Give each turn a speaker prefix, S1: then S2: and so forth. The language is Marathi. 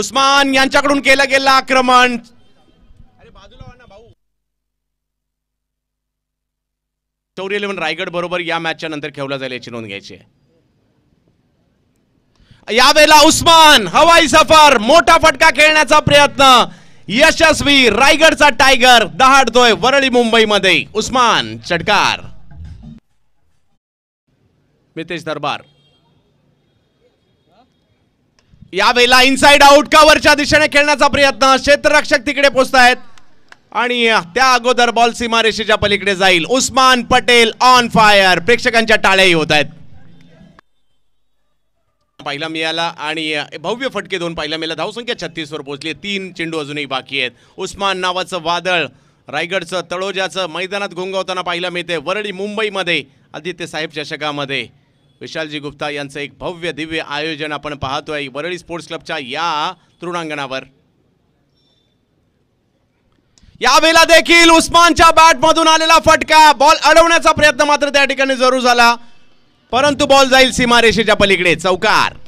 S1: उस्मान यांच्याकडून केलं गेलं आक्रमण शौर्य इलेव्हन रायगड बरोबर या मॅचच्या नंतर खेळला जाईल याची नोंद घ्यायची यावेळेला उस्मान हवाई सफर मोठा फटका खेळण्याचा प्रयत्न यशस्वी रायगडचा टायगर दहाडतोय वरळी मुंबईमध्ये उस्मान चटकार मितेश दरबार यावेळेला इनसाइड आउट कव्हरच्या दिशेने खेळण्याचा प्रयत्न क्षेत्ररक्षक तिकडे पोहोचतायत आणि त्या अगोदर बॉल सीमारेषेच्या पलीकडे जाईल उस्मान पटेल ऑन फायर प्रेक्षकांच्या टाळ्याही होत आहेत पहिला मिळाला आणि भव्य फटके दोन पहिला मिळाला धावसंख्या वर पोहोचली तीन चेंडू अजूनही बाकी आहेत उस्मान नावाचं वादळ रायगडचं तळोजाचं मैदानात घोंगावताना पाहायला मिळते वरळी मुंबईमध्ये आदित्य साहेब चषकामध्ये विशालजी गुप्ता यांचं एक भव्य दिव्य आयोजन आपण पाहतोय वरळी स्पोर्ट्स क्लबच्या या तृणांगणावर यावेळेला देखील उस्मानच्या बॅटमधून आलेला फटका बॉल अडवण्याचा प्रयत्न मात्र त्या ठिकाणी जरूर झाला परंतु बॉल जाईल सीमारेषेच्या पलीकडे चौकार